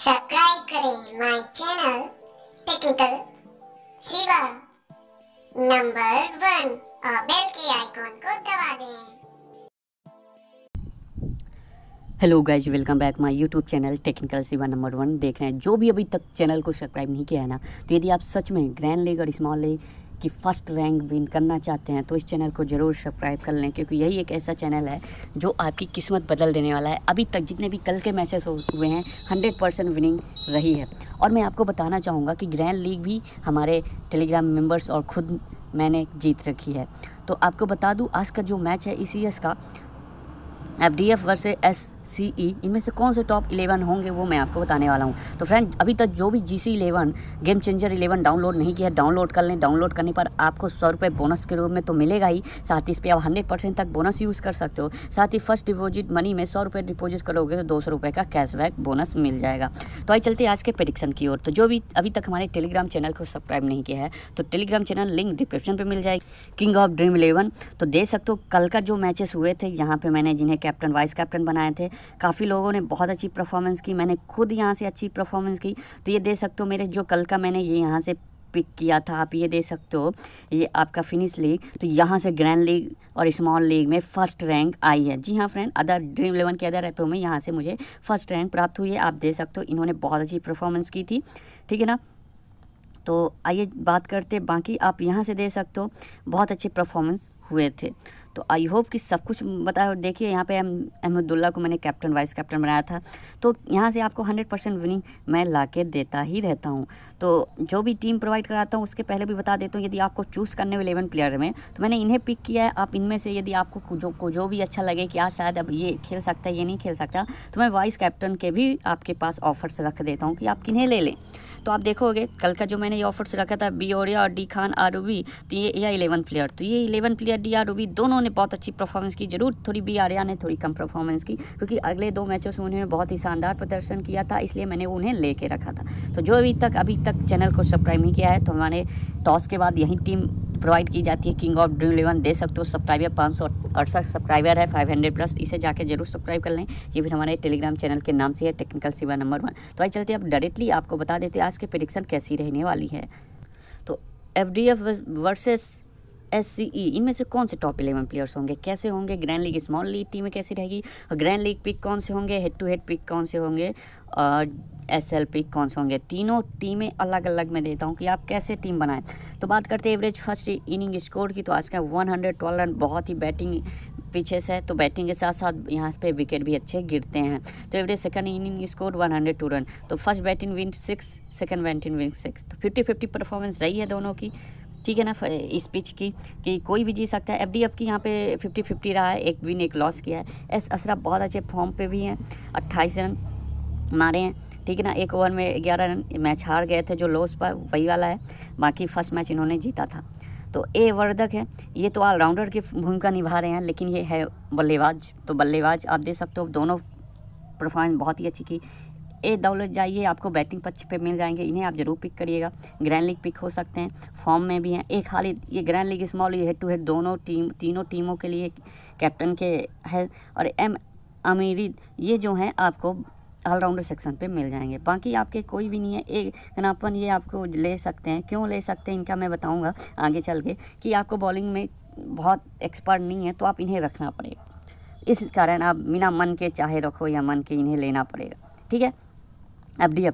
subscribe करें my channel technical Siva number one और bell के आइकॉन को दबा दें hello guys welcome back my YouTube channel technical Siva number one देख रहे हैं जो भी अभी तक चैनल को सब्सक्राइब नहीं किया है ना तो यदि आप सच में ग्रैंड लेग और स्मॉल लेग कि फ़र्स्ट रैंक विन करना चाहते हैं तो इस चैनल को ज़रूर सब्सक्राइब कर लें क्योंकि यही एक ऐसा चैनल है जो आपकी किस्मत बदल देने वाला है अभी तक जितने भी कल के मैचेस हुए हैं हंड्रेड परसेंट विनिंग रही है और मैं आपको बताना चाहूँगा कि ग्रैंड लीग भी हमारे टेलीग्राम मेम्बर्स और ख़ुद मैंने जीत रखी है तो आपको बता दूँ आज का जो मैच है ई e का F D F versus S C E e, इनमें से कौन से टॉप इलेवन होंगे वो मैं आपको बताने वाला हूँ तो फ्रेंड अभी तक जो भी G C eleven game changer eleven download नहीं किया डाउनलोड कर लें डाउनलोड करने पर आपको सौ रुपये बोनस के रूप में तो मिलेगा ही साथ ही इस पर आप हंड्रेड परसेंट तक बोनस यूज़ कर सकते हो साथ ही फर्स्ट डिपोजिट मनी में सौ रुपये डिपोजिट करोगे तो दो सौ रुपये का कैशबैक बोनस मिल जाएगा तो आई चलते आज के प्रडिक्शन की ओर तो जो भी अभी तक हमारे टेलीग्राम चैनल को सब्सक्राइब नहीं किया है तो टेलीग्राम चैनल लिंक डिस्क्रिप्शन पर मिल जाएगी किंग ऑफ ड्रीम इलेवन तो देख सकते हो कल का जो मैचेस हुए थे यहाँ पर मैंने जिन्हें कैप्टन वाइस कैप्टन बनाए थे काफ़ी लोगों ने बहुत अच्छी परफॉर्मेंस की मैंने खुद यहाँ से अच्छी परफॉर्मेंस की तो ये दे सकते हो मेरे जो कल का मैंने ये यहाँ से पिक किया था आप ये दे सकते हो ये आपका फिनिश लीग तो यहाँ से ग्रैंड लीग और स्मॉल लीग में फर्स्ट रैंक आई है जी हाँ फ्रेंड अदर ड्रीम इलेवन के अदर एपो में यहाँ से मुझे फर्स्ट रैंक प्राप्त हुई है आप दे सकते हो इन्होंने बहुत अच्छी परफॉर्मेंस की थी ठीक है ना तो आइए बात करते बाकी आप यहाँ से दे सकते हो बहुत अच्छे परफॉर्मेंस हुए थे तो आई होप कि सब कुछ बताओ और देखिए यहाँ पे अहमदुल्ला को मैंने कैप्टन वाइस कैप्टन बनाया था तो यहाँ से आपको हंड्रेड परसेंट विनिंग मैं ला देता ही रहता हूँ तो जो भी टीम प्रोवाइड कराता हूँ उसके पहले भी बता देता हूँ यदि आपको चूज़ करने हो इलेवन प्लेयर में तो मैंने इन्हें पिक किया है आप इनमें से यदि आपको जो को जो भी अच्छा लगे कि आज शायद अब ये खेल सकता है ये नहीं खेल सकता तो मैं वाइस कैप्टन के भी आपके पास ऑफर्स रख देता हूँ कि आप किन्हें ले लें तो आप देखोगे कल का जो मैंने ये ऑफर्स रखा था बी ओरिया और डी खान आर तो ये या इलेवन प्लेयर तो ये इलेवन प्लेयर डी आर दोनों ने बहुत अच्छी परफॉर्मेंस की जरूर थोड़ी बी आर्या ने थोड़ी कम परफॉर्मेंस की क्योंकि अगले दो मैचों में उन्होंने बहुत ही शानदार प्रदर्शन किया था इसलिए मैंने उन्हें ले रखा था तो जो अभी तक अभी तक चैनल को सब्सक्राइब नहीं किया है तो हमारे टॉस के बाद यही टीम प्रोवाइड की जाती है किंग ऑफ ड्रीम इलेवन दे सकते हो सब्सक्राइबर पाँच सौ अड़सठ सब्सक्राइबर है फाइव हंड्रेड प्लस इसे जाके जरूर सब्सक्राइब कर लें ये फिर हमारे टेलीग्राम चैनल के नाम से है टेक्निकल सेवा नंबर वन तो आई चलते अब डायरेक्टली आपको बता देते हैं आज की प्रडिक्शन कैसी रहने वाली है तो F D F versus S C E इनमें से कौन से टॉप इलेवन प्लेयर्स होंगे कैसे होंगे ग्रैंड लीग स्मॉल लीग टीमें कैसी रहेगी और ग्रैंड लीग पिक कौन से होंगे हेड टू हेड पिक कौन से होंगे और एस एल पिक कौन से होंगे तीनों टीमें अलग अलग मैं देता हूँ कि आप कैसे टीम बनाएं तो बात करते हैं एवरेज फर्स्ट इनिंग स्कोर की तो आज का 112 रन बहुत ही बैटिंग पीछे से है तो बैटिंग के साथ साथ यहाँ पे विकेट भी अच्छे गिरते हैं तो average second inning score one hundred two run तो first batting win six second batting win six तो फिफ्टी फिफ्टी परफॉर्मेंस रही है दोनों की ठीक है ना इस पिच की कि कोई भी जीत सकता है एफ डी एफ की यहाँ पे फिफ्टी फिफ्टी रहा है एक विन एक लॉस किया है एस असरा बहुत अच्छे फॉर्म पे भी हैं अट्ठाईस रन मारे हैं ठीक है ना एक ओवर में ग्यारह रन मैच हार गए थे जो लॉस पर वही वाला है बाकी फर्स्ट मैच इन्होंने जीता था तो ए वर्धक है ये तो ऑलराउंडर की भूमिका निभा रहे हैं लेकिन ये है बल्लेबाज तो बल्लेबाज आप दे सकते हो दोनों परफॉर्मेंस बहुत ही अच्छी की ए दौलत जाइए आपको बैटिंग पक्ष पे मिल जाएंगे इन्हें आप जरूर पिक करिएगा ग्रैंड लीग पिक हो सकते हैं फॉर्म में भी हैं एक खाली ये grand league small league head to head दोनों टीम तीनों टीमों के लिए कैप्टन के है और एम अमीरी ये जो हैं आपको ऑलराउंडर सेक्शन पे मिल जाएंगे बाकी आपके कोई भी नहीं है एक कनापन ये आपको ले सकते हैं क्यों ले सकते हैं इनका मैं बताऊँगा आगे चल के कि आपको बॉलिंग में बहुत एक्सपर्ट नहीं है तो आप इन्हें रखना पड़ेगा इस कारण आप बिना मन के चाहे रखो या मन के इन्हें लेना पड़ेगा ठीक है एफ की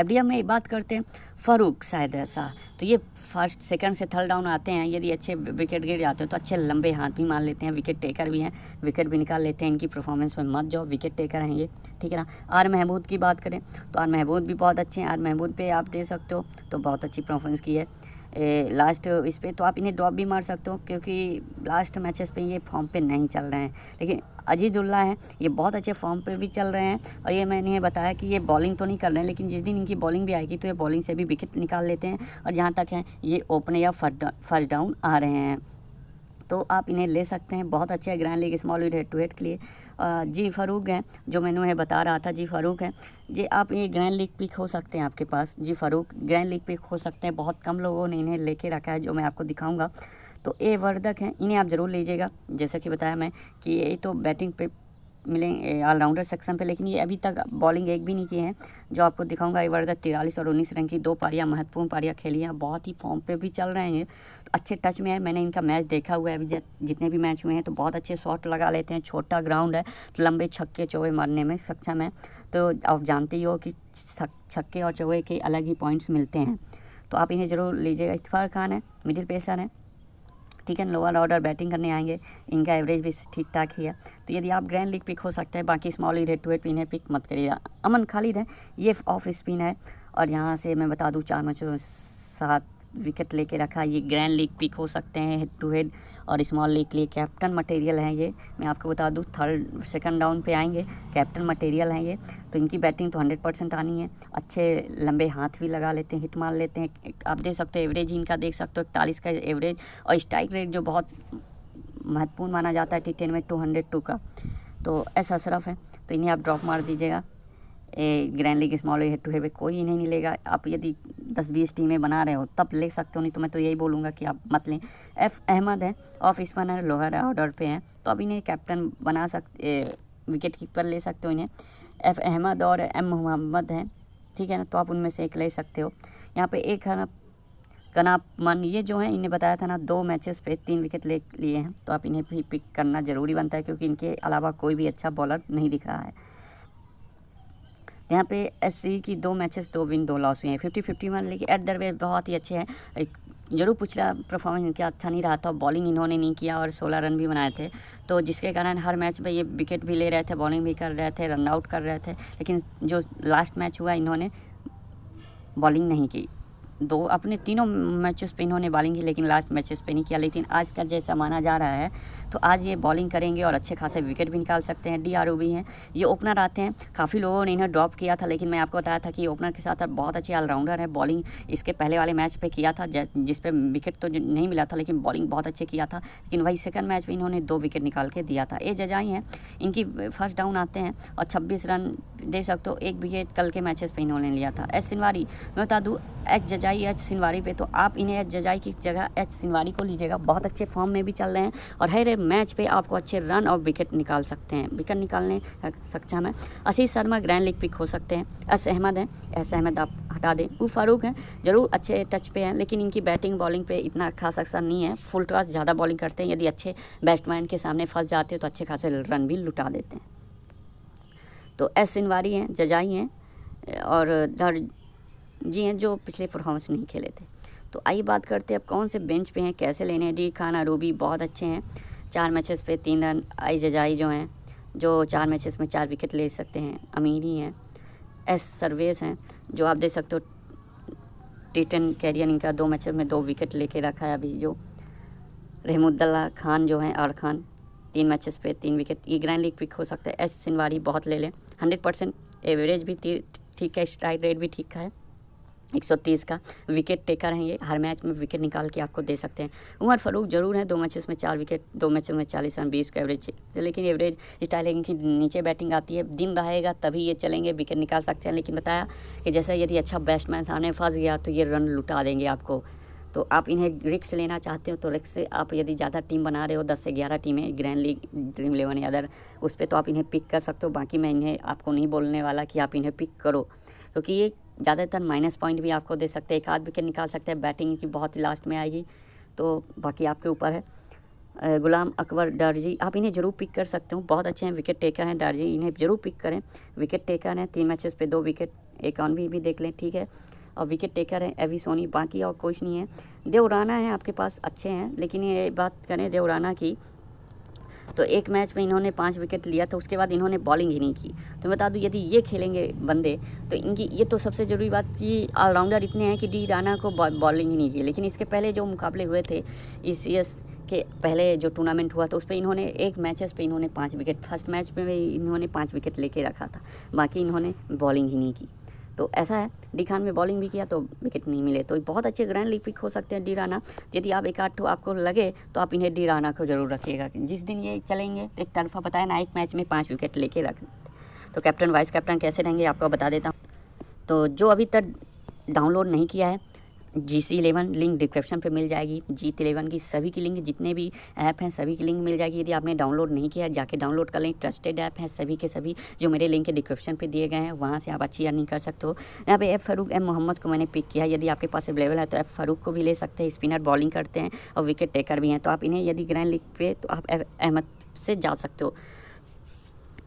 एफ में बात करते हैं फ़ारूक शायद ऐसा तो ये फर्स्ट सेकंड से थर्ड डाउन आते हैं यदि अच्छे विकेट गिर जाते हैं तो अच्छे लंबे हाथ भी मान लेते हैं विकेट टेकर भी हैं विकेट भी निकाल लेते हैं इनकी परफॉर्मेंस में मत जाओ विकेट टेकर हैं ये ठीक है ना आर महमूद की बात करें तो आर महमूद भी बहुत अच्छे हैं आर महमूद पर आप दे सकते हो तो बहुत अच्छी परफॉर्मेंस की है लास्ट इस पर तो आप इन्हें ड्रॉप भी मार सकते हो क्योंकि लास्ट मैचेस पे ये फॉर्म पे नहीं चल रहे हैं लेकिन अजीज़ुल्ला है ये बहुत अच्छे फॉर्म पे भी चल रहे हैं और ये मैंने बताया कि ये बॉलिंग तो नहीं कर रहे हैं लेकिन जिस दिन इनकी बॉलिंग भी आएगी तो ये बॉलिंग से भी विकेट निकाल लेते हैं और जहाँ तक है ये ओपन या फर्स्ट डाउन आ रहे हैं तो आप इन्हें ले सकते हैं बहुत अच्छे ग्रैंड लीग स्मॉल वीड हेड टू हेड के लिए जी फ़ारूक हैं जो मैंने उन्हें बता रहा था जी फ़ारूक हैं जी आप ये ग्रैंड लीग पिक हो सकते हैं आपके पास जी फ़ारूक ग्रैंड लीग पिक हो सकते हैं बहुत कम लोगों ने इन्हें लेके रखा है जो मैं आपको दिखाऊंगा तो ए वर्धक हैं इन्हें आप ज़रूर लीजिएगा जैसा कि बताया मैं कि ये तो बैटिंग पे मिलेंगे ऑलराउंडर सेक्शन पे लेकिन ये अभी तक बॉलिंग एक भी नहीं किए हैं जो आपको दिखाऊंगा इवर का तिरालीस और उन्नीस रन की दो पारियाँ महत्वपूर्ण पारियाँ खेली हैं बहुत ही फॉर्म पे भी चल रहे हैं तो अच्छे टच में है मैंने इनका मैच देखा हुआ है अभी जितने भी मैच हुए हैं तो बहुत अच्छे शॉट लगा लेते हैं छोटा ग्राउंड है तो लंबे छक्के चौवे मारने में सक्षम है तो आप जानते ही हो कि छक्के और चौवे के अलग ही पॉइंट्स मिलते हैं तो आप इन्हें ज़रूर लीजिएगा इस्तफार खान है मिडिल पेसर है ठीक है लोअर ऑर्डर बैटिंग करने आएंगे इनका एवरेज भी ठीक ठाक ही है तो यदि आप ग्रैंड लीग पिक हो सकते हैं बाकी स्मॉल लीग हेड टू एट पिन है पिक मत करिएगा अमन खालिद है ये ऑफ स्पिन है और यहाँ से मैं बता दूँ चार मैचों सात विकेट लेके रखा ये ग्रैंड लीग पिक हो सकते हैं हेड टू हेड और स्मॉल लीग के लिए कैप्टन मटेरियल हैं ये मैं आपको बता दूँ थर्ड सेकंड राउंड पे आएंगे कैप्टन मटेरियल हैं ये तो इनकी बैटिंग तो हंड्रेड परसेंट आनी है अच्छे लंबे हाथ भी लगा लेते हैं हिट मार लेते हैं आप देख सकते हो एवरेज इनका देख सकते हो इकतालीस का एवरेज और स्ट्राइक रेट जो बहुत महत्वपूर्ण माना जाता है टी टेन में टू हंड्रेड टू का तो ऐसा अशरफ है तो इन्हें आप ड्रॉप मार दीजिएगा ए grand league small head to head कोई इन्हें नहीं लेगा आप यदि दस बीस टीमें बना रहे हो तब ले सकते हो नहीं तो मैं तो यही बोलूँगा कि आप मत लें एफ अहमद है ऑफ स्पिनर लोहार ऑर्डर पे हैं तो अब इन्हें कैप्टन बना सकते विकेट कीपर ले सकते हो इन्हें एफ अहमद और एम मोहम्मद हैं ठीक है ना तो आप उनमें से एक ले सकते हो यहाँ पे एक है ना कनाप मन ये जो है इन्हें बताया था ना दो मैचेस पे तीन विकेट ले लिए हैं तो आप इन्हें भी पिक करना ज़रूरी बनता है क्योंकि इनके अलावा कोई भी अच्छा बॉलर नहीं दिख रहा है यहाँ पे एस की दो मैचेस दो विन दो लॉस हुए हैं फिफ्टी फिफ्टी मान लेकिन एट दर बहुत ही अच्छे हैं जरूर पूछ रहा परफॉर्मेंस इनका अच्छा नहीं रहा था बॉलिंग इन्होंने नहीं किया और 16 रन भी बनाए थे तो जिसके कारण हर मैच में ये विकेट भी ले रहे थे बॉलिंग भी कर रहे थे रन आउट कर रहे थे लेकिन जो लास्ट मैच हुआ इन्होंने बॉलिंग नहीं की दो अपने तीनों मैचेस पे इन्होंने बॉलिंग की लेकिन लास्ट मैचेस पे नहीं किया लेकिन आज का जैसा माना जा रहा है तो आज ये बॉलिंग करेंगे और अच्छे खासे विकेट भी निकाल सकते हैं डी भी हैं ये ओपनर आते हैं काफ़ी लोगों ने इन्हें ड्रॉप किया था लेकिन मैं आपको बताया था कि ओपनर के साथ बहुत अच्छे ऑलराउंडर है बॉलिंग इसके पहले वाले मैच पर किया था जिस पर विकेट तो नहीं मिला था लेकिन बॉलिंग बहुत अच्छे किया था लेकिन वही सेकेंड मैच में इन्होंने दो विकेट निकाल के दिया था ये जजाई हैं इनकी फर्स्ट डाउन आते हैं और छब्बीस रन दे सकते हो एक विकेट कल के मैचेस पर इन्होंने लिया था एस सिनवारी मैं बता दूँ एच जजाई जजाई एच सिनवारी पे तो आप इन्हें एच जजाई की जगह एच सिनवारी को लीजिएगा बहुत अच्छे फॉर्म में भी चल रहे हैं और हर मैच पे आपको अच्छे रन और विकेट निकाल सकते हैं विकेट निकालने सक्षम है Ashish Sharma grand league pick हो सकते हैं एस अहमद हैं एस अहमद आप हटा दें वो फारूक हैं ज़रूर अच्छे टच पे हैं लेकिन इनकी बैटिंग बॉलिंग पर इतना खास अक्सर नहीं है फुल टॉस ज़्यादा बॉलिंग करते हैं यदि अच्छे बैट्समैन के सामने फंस जाते हैं तो अच्छे खासे रन भी लुटा देते हैं तो एस सिनवारी हैं जजाई हैं और दर्ज जी हैं जो पिछले परफॉर्मेंस नहीं खेले थे तो आइए बात करते हैं अब कौन से बेंच पे हैं कैसे लेने हैं डी खान आरूबी बहुत अच्छे हैं चार मैचेस पे तीन रन आई जजाई जो हैं जो चार मैचेस में चार विकेट ले सकते हैं अमीर ही हैं एस सर्वेस हैं जो आप देख सकते हो टी टेन कैरियर इनका दो मैचेस में दो विकेट लेके रखा है अभी जो रहमुद्दल्ला खान जो हैं आर खान तीन मैचेस पे तीन विकेट ये ग्रैंड लीग पिक हो सकता है एस सिनवारी बहुत ले लें हंड्रेड परसेंट एवरेज भी ठीक है स्ट्राइक रेट भी ठीक है 130 का विकेट टेकर हैं ये हर मैच में विकेट निकाल के आपको दे सकते हैं उमर फरूक जरूर हैं दो मैचेस में चार विकेट दो मैचेस में चालीस रन बीस का एवरेज लेकिन एवरेज स्टाइल इनकी नीचे बैटिंग आती है दिन रहेगा तभी ये चलेंगे विकेट निकाल सकते हैं लेकिन बताया कि जैसे यदि अच्छा बैट्समैन सामने फंस गया तो ये रन लुटा देंगे आपको तो आप इन्हें रिक्स लेना चाहते हो तो रिक्स से आप यदि ज़्यादा टीम बना रहे हो दस से ग्यारह टीमें ग्रैंड लीग ड्रीम इलेवन या अदर उस पर तो आप इन्हें पिक कर सकते हो बाकी मैं इन्हें आपको नहीं बोलने वाला कि आप इन्हें पिक करो क्योंकि तो ये ज़्यादातर माइनस पॉइंट भी आपको दे सकते हैं एक आध विकेट निकाल सकते हैं बैटिंग की बहुत ही लास्ट में आएगी तो बाकी आपके ऊपर है गुलाम अकबर डारजी आप इन्हें ज़रूर पिक कर सकते हो बहुत अच्छे हैं विकेट टेकर हैं डारजी इन्हें ज़रूर पिक करें विकेट टेकर हैं तीन मैचेस पे दो विकेट ऑन भी, भी देख लें ठीक है और विकेट टेकर हैं एवी सोनी बाकी और कुछ नहीं है देवराना है आपके पास अच्छे हैं लेकिन ये बात करें देवराना की तो एक मैच में इन्होंने पाँच विकेट लिया था उसके बाद इन्होंने बॉलिंग ही नहीं की तो बता दूँ यदि ये खेलेंगे बंदे तो इनकी ये तो सबसे ज़रूरी बात कि ऑलराउंडर इतने हैं कि डी राना को बॉलिंग ही नहीं की लेकिन इसके पहले जो मुकाबले हुए थे इस e एस के पहले जो टूर्नामेंट हुआ था उस पर इन्होंने एक मैचेस पे इन्होंने पाँच विकेट फर्स्ट मैच में इन्होंने पाँच विकेट लेके रखा था बाकी इन्होंने बॉलिंग ही नहीं की तो ऐसा है डी खान में बॉलिंग भी किया तो विकेट नहीं मिले तो बहुत अच्छे ग्रैंड लीग पिक हो सकते हैं डी राना यदि आप एक आठ आपको लगे तो आप इन्हें डी राना को जरूर रखिएगा जिस दिन ये चलेंगे तो एक तरफा बताया ना एक मैच में पाँच विकेट लेके रख तो कैप्टन वाइस कैप्टन कैसे रहेंगे आपको बता देता हूँ तो जो अभी तक डाउनलोड नहीं किया है G C eleven link description पे मिल जाएगी जीत इलेवन की सभी की लिंक जितने भी ऐप हैं सभी की लिंक मिल जाएगी यदि आपने डाउनलोड नहीं किया है जाके डाउनलोड कर लें ट्रस्टेड ऐप हैं सभी के सभी जो मेरे लिंक के डिस्क्रिप्शन पे दिए गए हैं वहाँ से आप अच्छी अर्निंग कर सकते हो यहाँ पे एफ फारूक एम मोहम्मद को मैंने पिक किया यदि आपके पास अवेलेबल है तो एफ फारूक को भी ले सकते हैं स्पिनर बॉलिंग करते हैं और विकेट टेकर भी हैं तो आप इन्हें यदि ग्रैंड लीग पे तो आप अहमद से जा सकते हो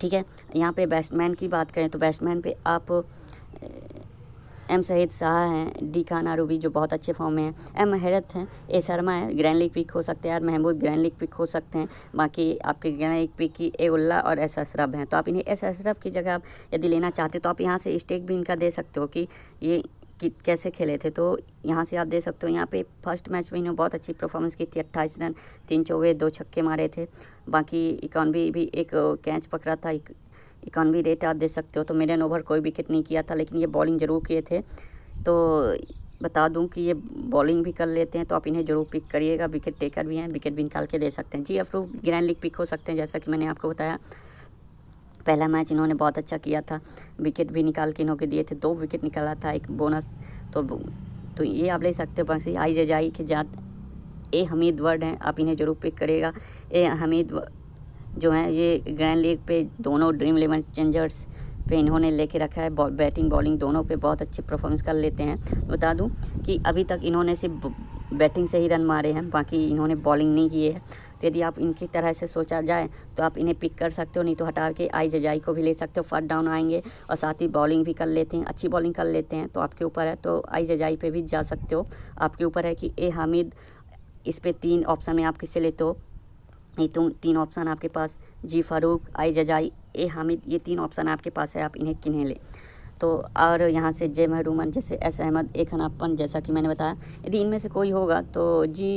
ठीक है यहाँ पर बैट्समैन की बात करें तो बैट्समैन पर आप एम सहीद शाह हैं डी खान आरूबी जो बहुत अच्छे फॉर्म में हैं एम हैरत हैं ए शर्मा है ग्रैंड लीग पिक हो सकते हैं यार महमूद ग्रैंड लीग पिक हो सकते हैं बाकी आपके ग्रैंड लीग पिक की ए उल्ला और एस अशरफ हैं तो आप इन्हें एस अशरफ की जगह आप यदि लेना चाहते तो आप यहाँ से स्टेक भी इनका दे सकते हो कि ये कि कैसे खेले थे तो यहाँ से आप दे सकते हो यहाँ पे फर्स्ट मैच में इन्होंने बहुत अच्छी परफॉर्मेंस की थी अट्ठाईस रन तीन चौवे दो छक्के मारे थे बाकी इकॉनवी भी, भी एक कैच पकड़ा था इक्यानवे रेट आप दे सकते हो तो मेरे ओवर कोई विकेट नहीं किया था लेकिन ये बॉलिंग ज़रूर किए थे तो बता दूं कि ये बॉलिंग भी कर लेते हैं तो आप इन्हें जरूर पिक करिएगा विकेट टेकर भी हैं विकेट भी निकाल के दे सकते हैं जी अफरू ग्रैंड लीग पिक हो सकते हैं जैसा कि मैंने आपको बताया पहला मैच इन्होंने बहुत अच्छा किया था विकेट भी निकाल के इन्हों के दिए थे दो विकेट निकाला था एक बोनस तो तो ये आप ले सकते हो बस आई जाई के जात ए हमीद वर्ड हैं आप इन्हें जरूर पिक करिएगा ए हमीद जो हैं ये ग्रैंड लीग पे दोनों ड्रीम इलेवन चेंजर्स पे इन्होंने लेके रखा है बैटिंग बॉलिंग दोनों पे बहुत अच्छे परफॉर्मेंस कर लेते हैं बता दूं कि अभी तक इन्होंने सिर्फ बैटिंग से ही रन मारे हैं बाकी इन्होंने बॉलिंग नहीं की है तो यदि आप इनकी तरह से सोचा जाए तो आप इन्हें पिक कर सकते हो नहीं तो हटा के आई जजाई को भी ले सकते हो फर्स्ट डाउन आएंगे और साथ ही बॉलिंग भी कर लेते हैं अच्छी बॉलिंग कर लेते हैं तो आपके ऊपर है तो आई जजाई पर भी जा सकते हो आपके ऊपर है कि ए हामिद इस पर तीन ऑप्शन में आप किसे लेते हो ये तो तीन ऑप्शन आपके पास जी फारूक आई जजाई ए हामिद ये तीन ऑप्शन आपके पास है आप इन्हें किन्हें लें तो और यहाँ से जे महरूमन जैसे एस अहमद ए खनापन जैसा कि मैंने बताया यदि इनमें से कोई होगा तो जी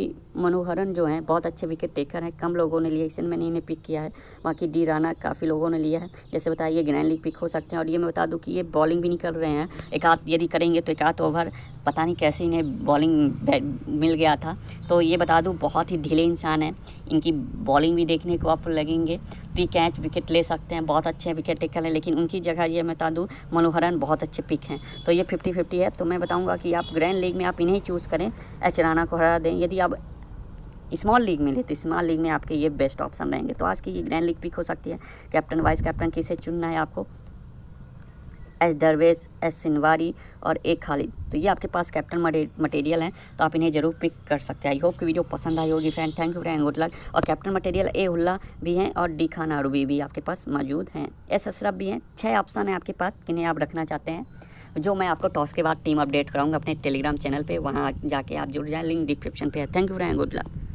मनोहरन जो हैं बहुत अच्छे विकेट टेकर हैं कम लोगों ने लिए इसे मैंने इन्हें पिक किया है बाकी डी राना काफ़ी लोगों ने लिया है जैसे बताया ये ग्रैंड लीग पिक हो सकते हैं और ये मैं बता दूँ कि ये बॉलिंग भी नहीं कर रहे हैं एक आध यदि करेंगे तो एक आध ओवर पता नहीं कैसे इन्हें बॉलिंग मिल गया था तो ये बता दूँ बहुत ही ढीले इंसान हैं इनकी बॉलिंग भी देखने को आप लगेंगे तो ये कैच विकेट ले सकते हैं बहुत अच्छे विकेट टेकर हैं लेकिन उनकी जगह ये मैं बता दूँ मनोहरन बहुत अच्छे पिक हैं तो ये फिफ्टी फिफ्टी है तो मैं बताऊँगा कि आप ग्रैंड लीग में आप इन्हें चूज़ करें एच राना को हरा दें यदि आप स्मॉल लीग में ले तो स्मॉल लीग में आपके ये बेस्ट ऑप्शन रहेंगे तो आज की ये ग्रैंड लीग पिक हो सकती है कैप्टन वाइस कैप्टन किसे चुनना है आपको एस दरवेज एस सिनवारी और ए खालिद तो ये आपके पास कैप्टन मटेरियल हैं तो आप इन्हें जरूर पिक कर सकते हैं आई होप कि वीडियो पसंद आई होगी friend thank you friend good luck और कैप्टन मटेरियल ए हुल्ला भी हैं और डी खान आरूबी भी आपके पास मौजूद हैं एस अशरफ भी हैं छः ऑप्शन हैं आपके पास इन्हें आप रखना चाहते हैं जो मैं आपको टॉस के बाद टीम अपडेट कराऊंगा अपने टेलीग्राम चैनल पे वहाँ जाके आप जुड़ जाएँ लिंक डिस्क्रिप्शन पे है thank you friend good luck